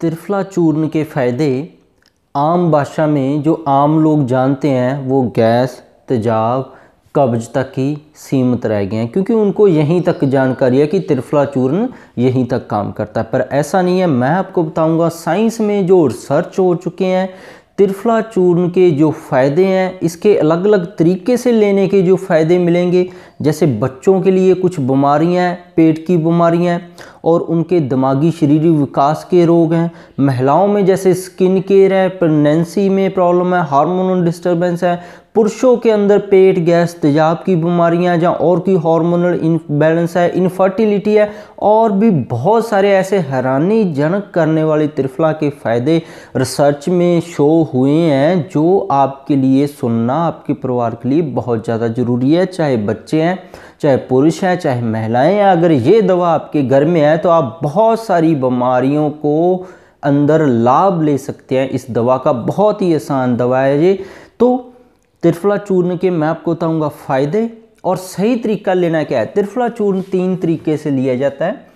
त्रिफला चूर्ण के फ़ायदे आम भाषा में जो आम लोग जानते हैं वो गैस तेजाब कब्ज तक ही सीमित रह गए हैं क्योंकि उनको यहीं तक जानकारी है कि त्रिफला चूर्ण यहीं तक काम करता है पर ऐसा नहीं है मैं आपको बताऊंगा साइंस में जो रिसर्च हो चुके हैं त्रिफला चूर्ण के जो फ़ायदे हैं इसके अलग अलग तरीके से लेने के जो फ़ायदे मिलेंगे जैसे बच्चों के लिए कुछ बीमारियाँ पेट की बीमारियाँ और उनके दिमागी शरीरी विकास के रोग हैं महिलाओं में जैसे स्किन केयर है प्रेगनेंसी में प्रॉब्लम है हार्मोनल डिस्टर्बेंस है पुरुषों के अंदर पेट गैस तेजाब की बीमारियां या और की हार्मोनल इनबैलेंस है इनफर्टिलिटी है और भी बहुत सारे ऐसे हैरानीजनक करने वाले त्रिफला के फ़ायदे रिसर्च में शो हुए हैं जो आपके लिए सुनना आपके परिवार के लिए बहुत ज़्यादा ज़रूरी है चाहे बच्चे हैं चाहे पुरुष हैं चाहे महिलाएं हैं अगर ये दवा आपके घर में है तो आप बहुत सारी बीमारियों को अंदर लाभ ले सकते हैं इस दवा का बहुत ही आसान दवा है ये तो त्रिफला चूर्ण के मैं आपको बताऊँगा फ़ायदे और सही तरीका लेना क्या है त्रिफला चूर्ण तीन तरीके से लिया जाता है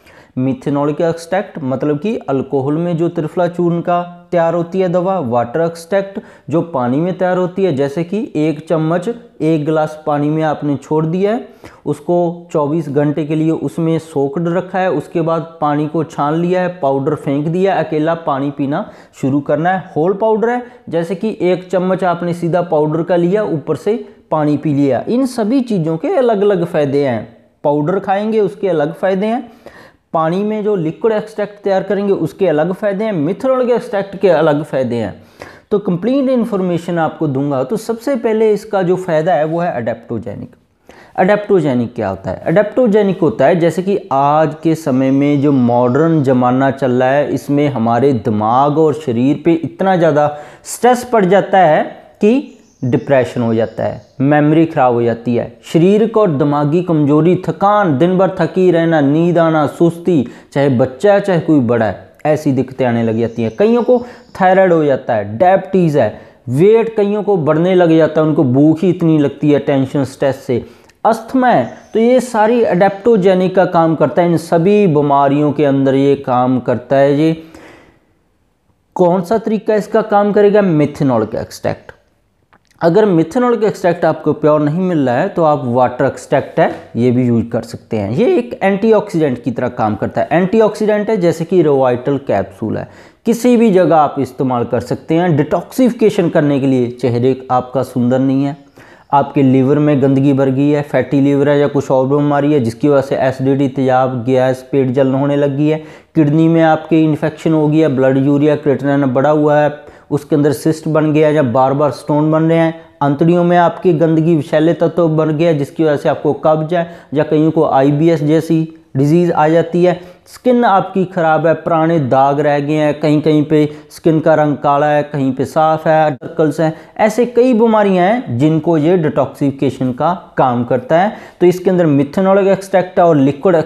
मिथेनॉल के एक्सट्रैक्ट मतलब कि अल्कोहल में जो त्रिफला चूर्ण का तैयार होती है दवा वाटर एक्सट्रैक्ट जो पानी में तैयार होती है जैसे कि एक चम्मच एक गिलास पानी में आपने छोड़ दिया है उसको 24 घंटे के लिए उसमें सोकड रखा है उसके बाद पानी को छान लिया है पाउडर फेंक दिया है अकेला पानी पीना शुरू करना है होल पाउडर है जैसे कि एक चम्मच आपने सीधा पाउडर का लिया ऊपर से पानी पी लिया इन सभी चीज़ों के अलग अलग फ़ायदे हैं पाउडर खाएंगे उसके अलग फ़ायदे हैं पानी में जो लिक्विड एक्सट्रैक्ट तैयार करेंगे उसके अलग फ़ायदे हैं मिथरोल के एक्सट्रैक्ट के अलग फ़ायदे हैं तो कंप्लीट इन्फॉर्मेशन आपको दूंगा तो सबसे पहले इसका जो फ़ायदा है वो है अडेप्टोजेनिक अडेप्टोजेनिक क्या होता है अडेप्टोजेनिक होता है जैसे कि आज के समय में जो मॉडर्न ज़माना चल रहा है इसमें हमारे दिमाग और शरीर पे इतना ज़्यादा स्ट्रेस पड़ जाता है कि डिप्रेशन हो जाता है मेमोरी ख़राब हो जाती है शारीरिक और दिमागी कमजोरी थकान दिन भर थकी रहना नींद आना सुस्ती चाहे बच्चा है चाहे कोई बड़ा है ऐसी दिक्कतें आने लग जाती हैं कईयों को थायराइड हो जाता है डायबिटीज़ है वेट कईयों को बढ़ने लग जाता है उनको भूख ही इतनी लगती है टेंशन स्ट्रेस से अस्थमा है तो ये सारी अडेप्टोजेनिक का काम करता है इन सभी बीमारियों के अंदर ये काम करता है ये कौन सा तरीका इसका काम करेगा मिथिनॉल का एक्सट्रैक्ट अगर मिथेनॉल का एक्सट्रैक्ट आपको प्योर नहीं मिल रहा है तो आप वाटर एक्सट्रैक्ट है ये भी यूज कर सकते हैं ये एक एंटीऑक्सीडेंट की तरह काम करता है एंटीऑक्सीडेंट है जैसे कि रोवाइटल कैप्सूल है किसी भी जगह आप इस्तेमाल कर सकते हैं डिटॉक्सिफिकेशन करने के लिए चेहरे आपका सुंदर नहीं है आपके लीवर में गंदगी भर गई है फैटी लीवर है या कुछ और बीमारी है जिसकी वजह से एसिडिटी तेजाब गैस पेट जलन होने लगी है किडनी में आपकी इन्फेक्शन हो गई है ब्लड यूरिया क्रेटनाइन बढ़ा हुआ है उसके अंदर सिस्ट बन गया या बार बार स्टोन बन रहे हैं अंतड़ियों में आपकी गंदगी विशैले तत्व तो बन गया जिसकी वजह से आपको कब्ज है या कहीं को आईबीएस जैसी डिजीज़ आ जाती है स्किन आपकी ख़राब है पुराने दाग रह गए हैं कहीं कहीं पे स्किन का रंग काला है कहीं पे साफ़ है डर्कल्स हैं ऐसे कई बीमारियां हैं जिनको ये डिटॉक्सिफिकेशन का काम करता है तो इसके अंदर मिथेनॉलिक एक्सट्रैक्ट और लिक्विड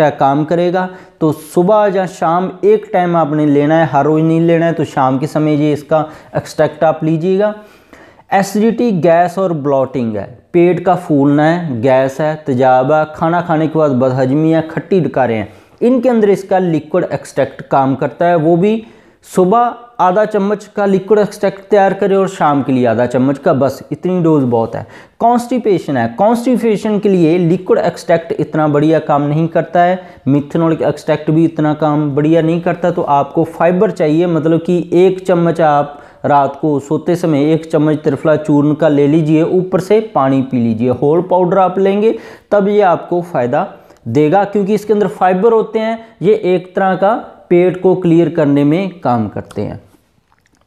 है काम करेगा तो सुबह या शाम एक टाइम आपने लेना है हर रोज़ नहीं लेना है तो शाम के समय ये इसका एक्सट्रैक्ट आप लीजिएगा एसिडिटी गैस और ब्लॉटिंग है पेट का फूलना है गैस है तेजाबा खाना खाने के बाद बदहजमी है खट्टी डकारें हैं इनके अंदर इसका लिक्विड एक्सट्रैक्ट काम करता है वो भी सुबह आधा चम्मच का लिक्विड एक्सट्रैक्ट तैयार करें और शाम के लिए आधा चम्मच का बस इतनी डोज बहुत है कॉन्स्टिपेशन है कॉन्स्टिपेशन के लिए लिक्विड एक्सट्रैक्ट इतना बढ़िया काम नहीं करता है मिथनोल एक्सट्रैक्ट भी इतना काम बढ़िया नहीं करता तो आपको फाइबर चाहिए मतलब कि एक चम्मच आप रात को सोते समय एक चम्मच त्रिफला चूर्ण का ले लीजिए ऊपर से पानी पी लीजिए होल पाउडर आप लेंगे तब ये आपको फ़ायदा देगा क्योंकि इसके अंदर फाइबर होते हैं ये एक तरह का पेट को क्लियर करने में काम करते हैं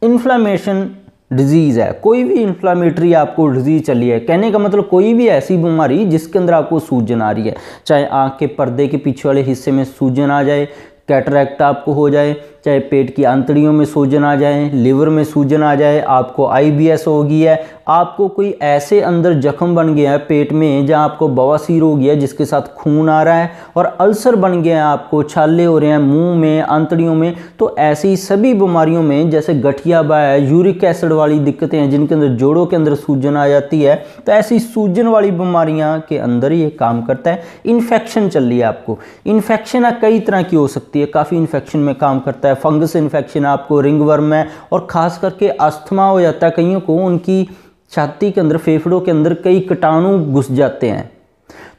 इन्फ्लामेशन डिजीज़ है कोई भी इन्फ्लामेटरी आपको डिजीज़ चली है कहने का मतलब कोई भी ऐसी बीमारी जिसके अंदर आपको सूजन आ रही है चाहे आँख के पर्दे के पीछे वाले हिस्से में सूजन आ जाए कैटरैक्ट आपको हो जाए चाहे पेट की आंतड़ियों में सूजन आ जाए लिवर में सूजन आ जाए आपको आईबीएस हो गई है आपको कोई ऐसे अंदर जख्म बन गया है पेट में जहाँ आपको बवासीर हो गया है जिसके साथ खून आ रहा है और अल्सर बन गया है आपको छाले हो रहे हैं मुंह में आंतड़ियों में तो ऐसी सभी बीमारियों में जैसे गठिया बा है यूरिक एसिड वाली दिक्कतें हैं जिनके अंदर जोड़ों के अंदर सूजन आ जाती है तो ऐसी सूजन वाली बीमारियाँ के अंदर ये काम करता है इन्फेक्शन चल रही है आपको इन्फेक्शन कई तरह की हो सकती है काफ़ी इन्फेक्शन में काम करता है सकता है फंगस इन्फेक्शन आपको रिंग वर्म में और ख़ास करके अस्थमा हो जाता है कईयों को उनकी छाती के अंदर फेफड़ों के अंदर कई कीटाणु घुस जाते हैं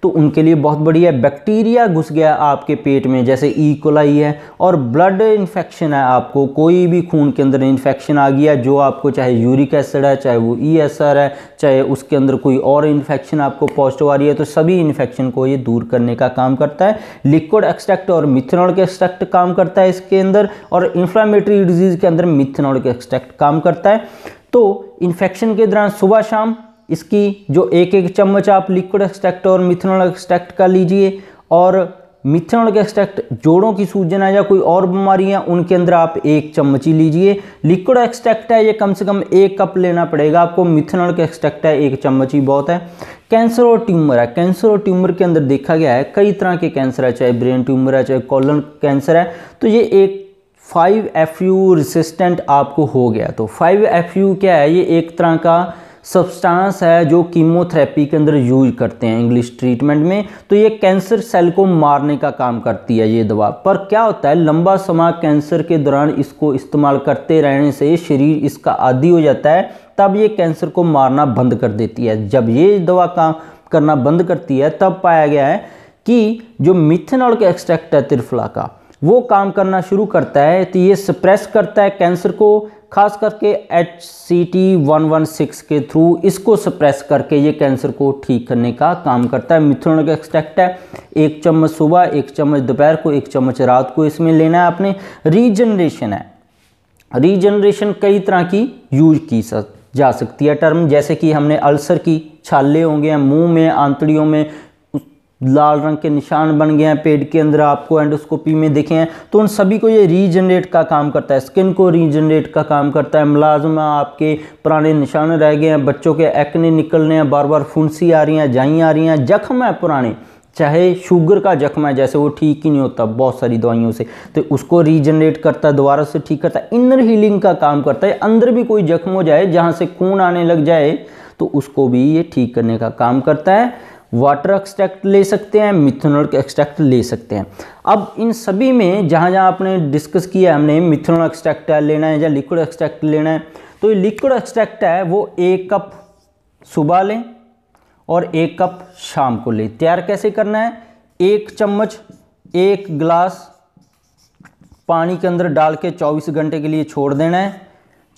तो उनके लिए बहुत बढ़िया बैक्टीरिया घुस गया आपके पेट में जैसे ईकोलाई e. है और ब्लड इन्फेक्शन है आपको कोई भी खून के अंदर इन्फेक्शन आ गया जो आपको चाहे यूरिक एसिड है चाहे वो ई e है चाहे उसके अंदर कोई और इन्फेक्शन आपको पॉजिटिव आ रही है तो सभी इन्फेक्शन को ये दूर करने का काम करता है लिक्विड एक्सट्रैक्ट और मिथेनॉल के एक्सट्रैक्ट काम करता है इसके अंदर और इन्फ्लामेटरी डिजीज़ के अंदर मिथेनॉल के एक्सट्रैक्ट काम करता है तो इन्फेक्शन के दौरान सुबह शाम इसकी जो एक एक चम्मच आप लिक्विड एक्सट्रैक्ट और मिथनॉल एक्सट्रैक्ट का लीजिए और मिथनॉल के एक्सट्रैक्ट जोड़ों की सूजन है या कोई और है उनके अंदर आप एक चम्मच ही लीजिए लिक्विड एक्सट्रैक्ट है ये कम से कम एक कप लेना पड़ेगा आपको मिथनॉल के एक्सट्रैक्ट है एक चम्मच ही बहुत है कैंसर और ट्यूमर है कैंसर और ट्यूमर के अंदर देखा गया है कई तरह के कैंसर है चाहे ब्रेन ट्यूमर है चाहे कॉलन कैंसर है तो ये एक फाइव एफ यू रिसिस्टेंट आपको हो गया तो फाइव एफ यू क्या है ये एक तरह का सब्सटेंस है जो कीमोथेरेपी के अंदर यूज करते हैं इंग्लिश ट्रीटमेंट में तो ये कैंसर सेल को मारने का काम करती है ये दवा पर क्या होता है लंबा समय कैंसर के दौरान इसको इस्तेमाल करते रहने से शरीर इसका आदि हो जाता है तब ये कैंसर को मारना बंद कर देती है जब ये दवा काम करना बंद करती है तब पाया गया है कि जो मिथेनॉल का एक्सट्रैक्ट है त्रिफला का वो काम करना शुरू करता है तो ये सप्रेस करता है कैंसर को खास करके H C T one one six के थ्रू इसको सप्रेस करके ये कैंसर को ठीक करने का काम करता है मिथुन का एक्सट्रैक्ट है एक चम्मच सुबह एक चम्मच दोपहर को एक चम्मच रात को इसमें लेना है आपने रीजनरेशन है रीजनरेशन कई तरह की यूज की जा सकती है टर्म जैसे कि हमने अल्सर की छाले होंगे मुंह में आंतड़ियों में लाल रंग के निशान बन गए हैं पेट के अंदर आपको एंडोस्कोपी में देखे हैं तो उन सभी को ये रीजनरेट का काम करता है स्किन को रीजनरेट का काम करता है मुलाजमा आपके पुराने निशान रह गए हैं बच्चों के एक्ने निकलने हैं बार बार फुंसी आ रही हैं जाई आ रही हैं जख्म है पुराने चाहे शुगर का जख्म है जैसे वो ठीक ही नहीं होता बहुत सारी दवाइयों से तो उसको रीजनरेट करता है दोबारा से ठीक करता है इनर हीलिंग का काम करता है अंदर भी कोई जख्म हो जाए जहाँ से खून आने लग जाए तो उसको भी ये ठीक करने का काम करता है वाटर एक्सट्रैक्ट ले सकते हैं मिथेनॉल एक्सट्रैक्ट ले सकते हैं अब इन सभी में जहाँ जहाँ आपने डिस्कस किया हमने मिथेनॉल एक्सट्रैक्ट लेना है या लिक्विड एक्सट्रैक्ट लेना है तो ये लिक्विड एक्सट्रैक्ट है वो एक कप सुबह लें और एक कप शाम को लें तैयार कैसे करना है एक चम्मच एक गिलास पानी के अंदर डाल के चौबीस घंटे के लिए छोड़ देना है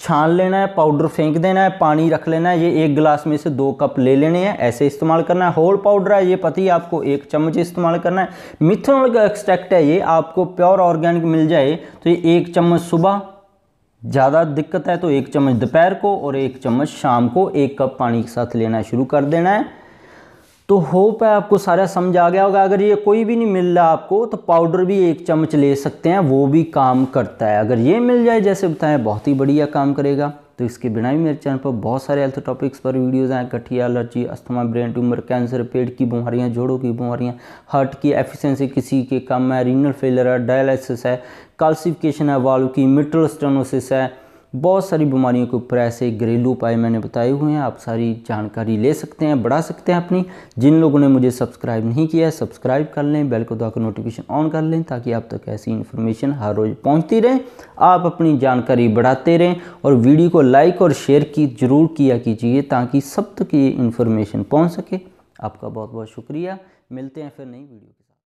छान लेना है पाउडर फेंक देना है पानी रख लेना है ये एक गिलास में से दो कप ले लेने हैं ऐसे इस्तेमाल करना है होल पाउडर है ये पति आपको एक चम्मच इस्तेमाल करना है मिथनॉल का एक्सट्रैक्ट है ये आपको प्योर ऑर्गेनिक मिल जाए तो ये एक चम्मच सुबह ज़्यादा दिक्कत है तो एक चम्मच दोपहर को और एक चम्मच शाम को एक कप पानी के साथ लेना शुरू कर देना है तो होप है आपको सारा समझ आ गया होगा अगर ये कोई भी नहीं मिल रहा आपको तो पाउडर भी एक चम्मच ले सकते हैं वो भी काम करता है अगर ये मिल जाए जैसे बताएं बहुत ही बढ़िया काम करेगा तो इसके बिना भी मेरे चैनल पर बहुत सारे हेल्थ टॉपिक्स पर वीडियोस हैं गठिया allergy asthma brain tumour cancer पेट की बीमारियां जोड़ों की बीमारियां हार्ट की एफिशिएंसी किसी के कम है रीनल फेलर है डायलिसिस है कॉल्सिफिकेशन है वाल्व की मिट्रल स्टेनोसिस है बहुत सारी बीमारियों के ऊपर ऐसे घरेलू उपाय मैंने बताए हुए हैं आप सारी जानकारी ले सकते हैं बढ़ा सकते हैं अपनी जिन लोगों ने मुझे सब्सक्राइब नहीं किया है सब्सक्राइब कर लें बेल को दबाकर नोटिफिकेशन ऑन कर लें ताकि आप तक ऐसी इन्फॉर्मेशन हर रोज़ पहुँचती रहे आप अपनी जानकारी बढ़ाते रहें और वीडियो को लाइक और शेयर की ज़रूर किया कीजिए ताकि सब तक ये इन्फॉर्मेशन पहुँच सके आपका बहुत बहुत शुक्रिया मिलते हैं फिर नई वीडियो